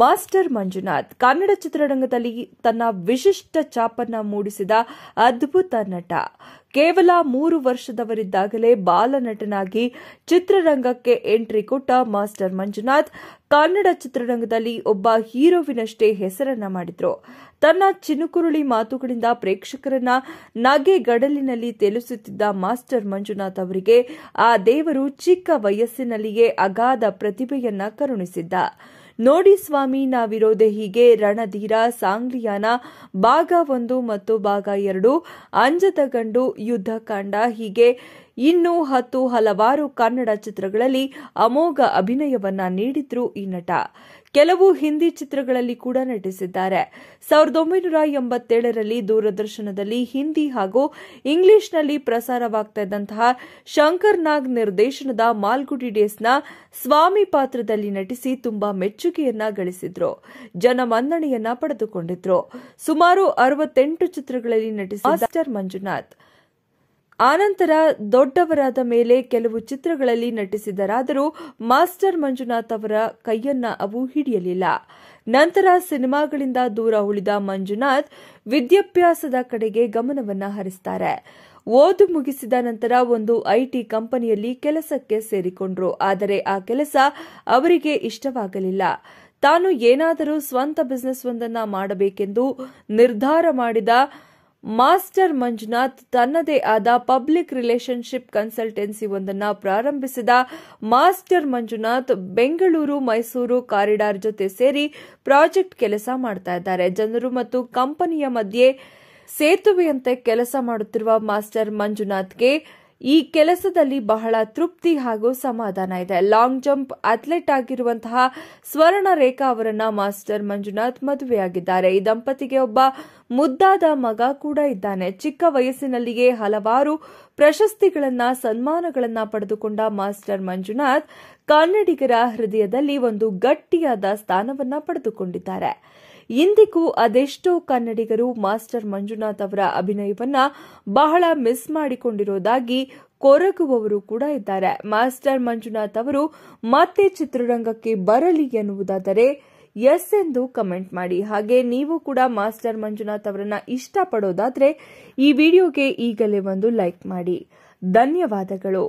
master Manjunath Kannada ಚಿತ್ರರಂಗದಲ್ಲಿ ತನ್ನ ವಿಶಿಷ್ಟ ಚಾಪನ್ನ ಮೂಡಿಸಿದ ಅದ್ಭುತ ನಟ ಕೇವಲ ಮೂರು ವರ್ಷದವರಿದ್ದಾಗಲೇ ಬಾಲನಟನಾಗಿ ಚಿತ್ರರಂಗಕ್ಕೆ ಎಂಟ್ರಿ ಕೊಟ್ಟ ಮಾಸ್ಟರ್ ಮಂಜುನಾಥ್ ಕನ್ನಡ ಚಿತ್ರರಂಗದಲ್ಲಿ ಒಬ್ಬ ಹೀರೋವಿನಷ್ಟೇ ಹೆಸರನ್ನ ಮಾಡಿದ್ರು ತನ್ನ ಚಿನುಕುರುಳಿ ಮಾತುಗಳಿಂದ ಪ್ರೇಕ್ಷಕರನ್ನ ಗಡಲಿನಲ್ಲಿ ತೇಲಿಸುತ್ತಿದ್ದ ಮಾಸ್ಟರ್ ಮಂಜುನಾಥ್ ಅವರಿಗೆ ಆ ದೇವರು ಚಿಕ್ಕ ವಯಸ್ಸಿನಲ್ಲಿಯೇ ಅಗಾಧ ಪ್ರತಿಭೆಯನ್ನ ಕರುಣಿಸಿದ್ದ ನೋಡಿ ಸ್ವಾಮಿ ನಾವಿರೋದೆ ಹೀಗೆ ರಣಧೀರ ಸಾಂಗ್ಲಿಯಾನ ಭಾಗ ಒಂದು ಮತ್ತು ಭಾಗ ಎರಡು ಅಂಜದ ಗಂಡು ಯುದ್ಧಕಾಂಡ ಹೀಗೆ ಇನ್ನೂ ಹತ್ತು ಹಲವಾರು ಕನ್ನಡ ಚಿತ್ರಗಳಲ್ಲಿ ಅಮೋಘ ಅಭಿನಯವನ್ನ ನೀಡಿದ್ರು ಈ ನಟ ಕೆಲವು ಹಿಂದಿ ಚಿತ್ರಗಳಲ್ಲಿ ಕೂಡ ನಟಿಸಿದ್ದಾರೆ ಸಾವಿರದ ಒಂಬೈನೂರ ಎಂಬತ್ತೇಳರಲ್ಲಿ ದೂರದರ್ಶನದಲ್ಲಿ ಹಿಂದಿ ಹಾಗೂ ಇಂಗ್ಲಿಷ್ನಲ್ಲಿ ಪ್ರಸಾರವಾಗ್ತಾ ಇದ್ದಂತಹ ಶಂಕರ್ ನಾಗ್ ನಿರ್ದೇಶನದ ಮಾಲ್ಗುಡಿ ಡೇಸ್ನ ಸ್ವಾಮಿ ಪಾತ್ರದಲ್ಲಿ ನಟಿಸಿ ತುಂಬಾ ಮೆಚ್ಚುಗೆಯನ್ನ ಗಳಿಸಿದ್ರು ಜನಮನ್ನಣೆಯನ್ನ ಪಡೆದುಕೊಂಡಿದ್ರು ಸುಮಾರು ಅರವತ್ತೆಂಟು ಚಿತ್ರಗಳಲ್ಲಿ ನಟಿಸಿದ ಮಂಜುನಾಥ್ ಆನಂತರ ದೊಡ್ಡವರಾದ ಮೇಲೆ ಕೆಲವು ಚಿತ್ರಗಳಲ್ಲಿ ನಟಿಸಿದರಾದರೂ ಮಾಸ್ಟರ್ ಮಂಜುನಾಥ್ ಅವರ ಕೈಯನ್ನ ಅವು ಹಿಡಿಯಲಿಲ್ಲ ನಂತರ ಸಿನಿಮಾಗಳಿಂದ ದೂರ ಉಳಿದ ಮಂಜುನಾಥ್ ವಿದ್ಯಾಭ್ಯಾಸದ ಕಡೆಗೆ ಗಮನವನ್ನ ಹರಿಸ್ತಾರೆ ಓದು ಮುಗಿಸಿದ ನಂತರ ಒಂದು ಐಟಿ ಕಂಪನಿಯಲ್ಲಿ ಕೆಲಸಕ್ಕೆ ಸೇರಿಕೊಂಡ್ರು ಆದರೆ ಆ ಕೆಲಸ ಅವರಿಗೆ ಇಷ್ಟವಾಗಲಿಲ್ಲ ತಾನು ಏನಾದರೂ ಸ್ವಂತ ಬಿಸಿನೆಸ್ ಒಂದನ್ನ ಮಾಡಬೇಕೆಂದು ನಿರ್ಧಾರ ಮಾಡಿದ ಮಾಸ್ಟರ್ ಮಂಜುನಾಥ್ ತನ್ನದೇ ಆದ ಪಬ್ಲಿಕ್ ರಿಲೇಶನ್ಶಿಪ್ ಕನ್ಸಲ್ಟೆನ್ಸಿ ಒಂದನ್ನು ಪ್ರಾರಂಭಿಸಿದ ಮಾಸ್ಟರ್ ಮಂಜುನಾಥ್ ಬೆಂಗಳೂರು ಮೈಸೂರು ಕಾರಿಡಾರ್ ಜೊತೆ ಸೇರಿ ಪ್ರಾಜೆಕ್ಟ್ ಕೆಲಸ ಮಾಡ್ತಾ ಇದ್ದಾರೆ ಜನರು ಮತ್ತು ಕಂಪನಿಯ ಮಧ್ಯೆ ಸೇತುವೆಯಂತೆ ಕೆಲಸ ಮಾಡುತ್ತಿರುವ ಮಾಸ್ಟರ್ ಮಂಜುನಾಥ್ಗೆ ಈ ಕೆಲಸದಲ್ಲಿ ಬಹಳ ತೃಪ್ತಿ ಹಾಗೂ ಸಮಾಧಾನ ಇದೆ ಲಾಂಗ್ ಜಂಪ್ ಅಥ್ಲೆಟ್ ಆಗಿರುವಂತಹ ಸ್ವರ್ಣ ರೇಖಾ ಅವರನ್ನ ಮಾಸ್ಟರ್ ಮಂಜುನಾಥ್ ಮದುವೆಯಾಗಿದ್ದಾರೆ ಈ ದಂಪತಿಗೆ ಒಬ್ಬ ಮುದ್ದಾದ ಮಗ ಕೂಡ ಇದ್ದಾನೆ ಚಿಕ್ಕ ವಯಸ್ಸಿನಲ್ಲಿಯೇ ಹಲವಾರು ಪ್ರಶಸ್ತಿಗಳನ್ನ ಸನ್ಮಾನಗಳನ್ನ ಪಡೆದುಕೊಂಡ ಮಾಸ್ಟರ್ ಮಂಜುನಾಥ್ ಕನ್ನಡಿಗರ ಹೃದಯದಲ್ಲಿ ಒಂದು ಗಟ್ಟಿಯಾದ ಸ್ಥಾನವನ್ನ ಪಡೆದುಕೊಂಡಿದ್ದಾರೆ ಇಂದಿಗೂ ಅದೆಷ್ಟೋ ಕನ್ನಡಿಗರು ಮಾಸ್ಟರ್ ಮಂಜುನಾಥ್ ಅವರ ಅಭಿನಯವನ್ನ ಬಹಳ ಮಿಸ್ ಮಾಡಿಕೊಂಡಿರೋದಾಗಿ ಕೊರಗುವವರು ಕೂಡ ಇದ್ದಾರೆ ಮಾಸ್ಟರ್ ಮಂಜುನಾಥ್ ಅವರು ಮತ್ತೆ ಚಿತ್ರರಂಗಕ್ಕೆ ಬರಲಿ ಎನ್ನುವುದಾದರೆ ಎಸ್ ಎಂದು ಕಮೆಂಟ್ ಮಾಡಿ ಹಾಗೆ ನೀವು ಕೂಡ ಮಾಸ್ಟರ್ ಮಂಜುನಾಥ್ ಅವರನ್ನ ಇಷ್ಟಪಡೋದಾದ್ರೆ ಈ ವಿಡಿಯೋಗೆ ಈಗಲೇ ಒಂದು ಲೈಕ್ ಮಾಡಿ ಧನ್ಯವಾದಗಳು